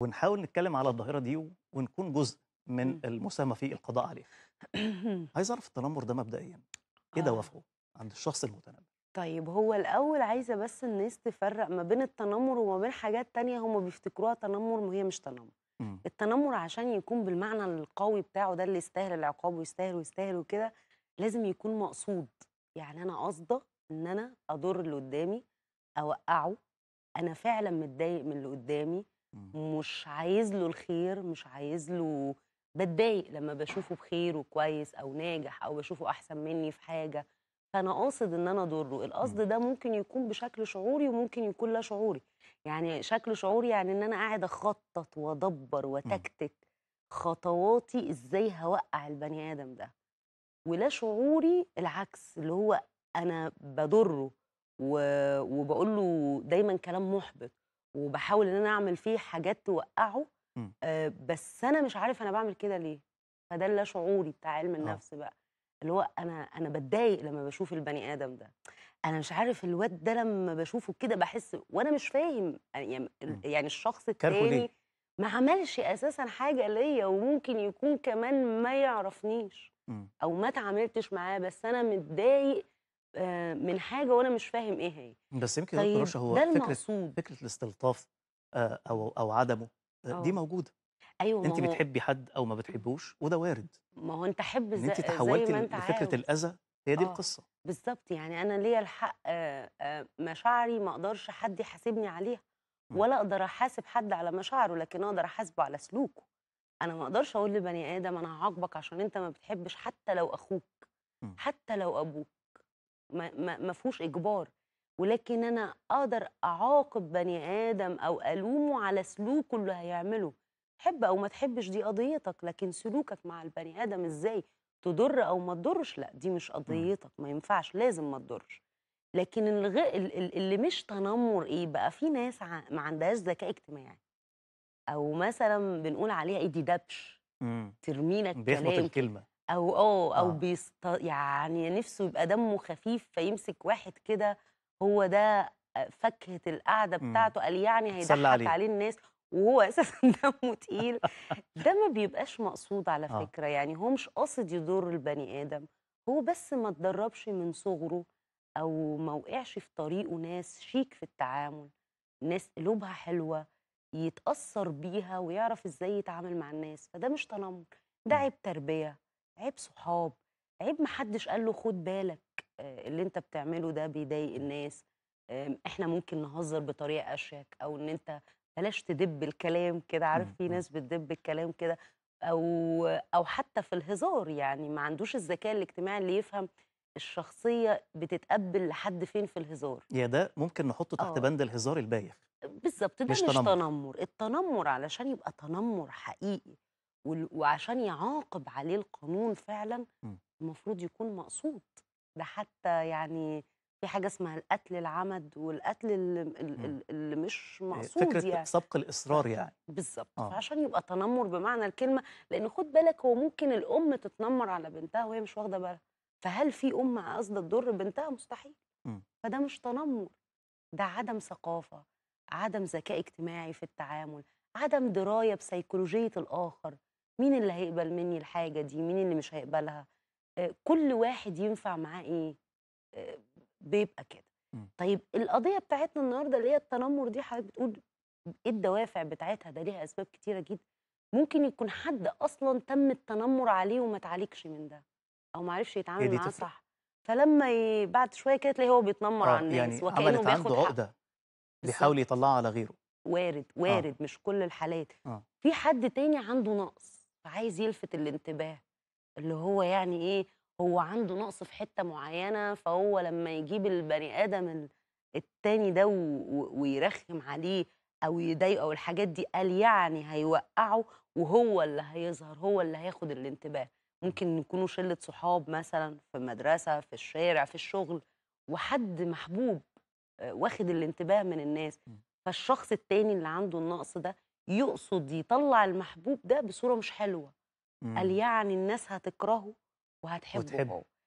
ونحاول نتكلم على الظاهره دي ونكون جزء من إمم. المساهمه في القضاء عليها. عايز اعرف التنمر ده مبدئيا ايه دوافعه آه. عند الشخص المتنمر؟ طيب هو الاول عايزه بس الناس تفرق ما بين التنمر وما بين حاجات تانية هم بيفتكروها تنمر وهي مش تنمر. إمم. التنمر عشان يكون بالمعنى القوي بتاعه ده اللي يستاهل العقاب ويستاهل ويستاهل وكده لازم يكون مقصود يعني انا قاصده ان انا اضر اللي قدامي اوقعه انا فعلا متضايق من اللي قدامي مش عايز له الخير مش عايز له بتضايق لما بشوفه بخير وكويس او ناجح او بشوفه احسن مني في حاجه فانا قاصد ان انا اضره القصد ده ممكن يكون بشكل شعوري وممكن يكون لا شعوري يعني شكل شعوري يعني ان انا قاعد اخطط وادبر وتكتك خطواتي ازاي هوقع البني ادم ده ولا شعوري العكس اللي هو انا بضره وبقول له دايما كلام محبط وبحاول ان انا اعمل فيه حاجات توقعه إمم. آه بس انا مش عارف انا بعمل كده ليه فده اللي شعوري بتاع علم آه. النفس بقى اللي هو انا انا بتضايق لما بشوف البني ادم ده انا مش عارف الواد ده لما بشوفه كده بحس وانا مش فاهم يعني, يعني الشخص التاني ما عملش اساسا حاجه ليا وممكن يكون كمان ما يعرفنيش إمم. او ما اتعاملتش معاه بس انا متضايق آه، من حاجه وانا مش فاهم ايه هي بس يمكن طيب رشا هو فكره فكره الاستلطاف آه، او او عدمه آه، دي موجوده ايوه انت بتحبي حد او ما بتحبوش وده وارد ما هو انت حب زي, انت تحولتي لفكره الاذى هي دي القصه بالظبط يعني انا ليا الحق مشاعري ما اقدرش حد يحاسبني عليها ولا اقدر احاسب حد على مشاعره لكن اقدر احاسبه على سلوكه انا ما اقدرش اقول لبني ادم انا هعاقبك عشان انت ما بتحبش حتى لو اخوك حتى لو ابوك ما ما فيهوش اجبار ولكن انا اقدر اعاقب بني ادم او الومه على سلوكه اللي هيعمله تحب او ما تحبش دي قضيتك لكن سلوكك مع البني ادم ازاي تضر او ما تضرش لا دي مش قضيتك ما ينفعش لازم ما تضرش لكن الغ... اللي مش تنمر ايه بقى في ناس ع... ما عندهاش ذكاء اجتماعي او مثلا بنقول عليها ايه دي دبش ترمينا الكلام بيخبط الكلمه او اه او آه. بيست يعني نفسه يبقى دمه خفيف فيمسك واحد كده هو ده آه، فكهه القعده إمم. بتاعته قال يعني هيضحك عليه. عليه الناس وهو اساسا دمه تقيل ده ما بيبقاش مقصود على آه. فكره آه. يعني هو مش قاصد يضر البني ادم هو بس ما اتدربش من صغره او ما وقعش في طريقه ناس شيك في التعامل ناس قلوبها حلوه يتاثر بيها ويعرف ازاي يتعامل مع الناس فده مش تنمر ده إمم. عيب تربيه عيب صحاب عيب محدش قال له خد بالك آه، اللي انت بتعمله ده بيضايق الناس احنا ممكن نهزر بطريقه اشيك او ان انت بلاش تدب الكلام كده عارف في ناس بتدب الكلام كده او او حتى في الهزار يعني ما عندوش الذكاء الاجتماعي اللي يفهم الشخصيه بتتقبل لحد فين في الهزار يا ده ممكن نحطه تحت أوه. بند الهزار البايخ بالظبط ده مش, مش تنمر. تنمر التنمر علشان يبقى تنمر حقيقي وعشان يعاقب عليه القانون فعلا إمم. المفروض يكون مقصود ده حتى يعني في حاجه اسمها القتل العمد والقتل اللي, إمم. اللي, مش مقصود فكرة يعني سبق الاصرار يعني بالظبط آه. يبقى تنمر بمعنى الكلمه لان خد بالك هو ممكن الام تتنمر على بنتها وهي مش واخده بالها فهل في ام قاصده تضر بنتها مستحيل م. إمم. فده مش تنمر ده عدم ثقافه عدم ذكاء اجتماعي في التعامل عدم درايه بسيكولوجيه الاخر مين اللي هيقبل مني الحاجه دي مين اللي مش هيقبلها آه، كل واحد ينفع معاه ايه آه، بيبقى كده إمم. طيب القضيه بتاعتنا النهارده اللي هي التنمر دي حضرتك بتقول ايه الدوافع بتاعتها ده ليها اسباب كتيره جدا ممكن يكون حد اصلا تم التنمر عليه وما اتعالجش من ده او ما عرفش يتعامل معاه صح فلما ي... بعد شويه كده تلاقيه هو بيتنمر آه، على يعني الناس يعني وكانه عملت عنده عقده بيحاول يطلعها على غيره وارد وارد آه. مش كل الحالات آه. في حد تاني عنده نقص فعايز يلفت الانتباه اللي هو يعني ايه هو عنده نقص في حته معينه فهو لما يجيب البني ادم التاني ده ويرخم عليه او يضايقه او الحاجات دي قال يعني هيوقعه وهو اللي هيظهر هو اللي هياخد الانتباه ممكن يكونوا شله صحاب مثلا في مدرسه في الشارع في الشغل وحد محبوب آه، واخد الانتباه من الناس فالشخص التاني اللي عنده النقص ده يقصد يطلع المحبوب ده بصوره مش حلوه مم. قال امم. يعني الناس هتكرهه وهتحبه وتحبه.